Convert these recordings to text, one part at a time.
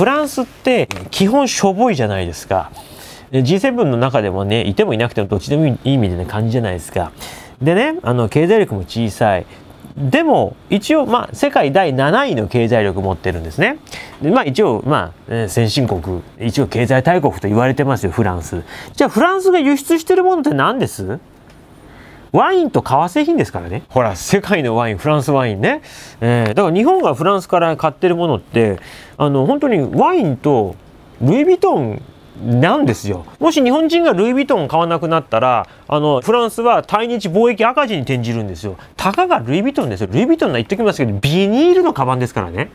フランスって基本しょぼいじゃないですか。G7 の中でもね、いてもいなくてもどっちでもいい意味でね、感じじゃないですか。でね、あの、経済力も小さい。でも、一応、まあ、世界第7位の経済力持ってるんですね。でまあ、一応、まあ、先進国、一応経済大国と言われてますよ、フランス。じゃあ、フランスが輸出してるものって何ですワインと革製品ですからね。ほら、世界のワイン、フランスワインね。えー、だから日本がフランスから買ってるものって、あの、本当にワインとルイ・ヴィトンなんですよ。もし日本人がルイ・ヴィトンを買わなくなったら、あの、フランスは対日貿易赤字に転じるんですよ。たかがルイ・ヴィトンですよ。ルイ・ヴィトンは言っときますけど、ビニールのカバンですからね。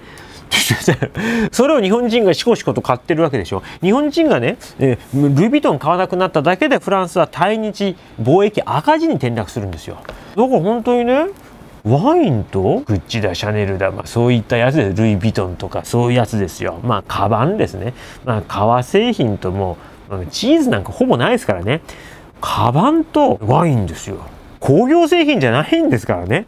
それを日本人がしこしこと買ってるわけでしょ日本人がね、えー、ルィトン買わなくなっただけでフランスは対日貿易赤字に転落するんですよだから本当にねワインとグッチだシャネルだ、まあ、そういったやつでルイ・ヴィトンとかそういうやつですよまあカバンですねまあ革製品ともチーズなんかほぼないですからねカバンとワインですよ工業製品じゃないんですからね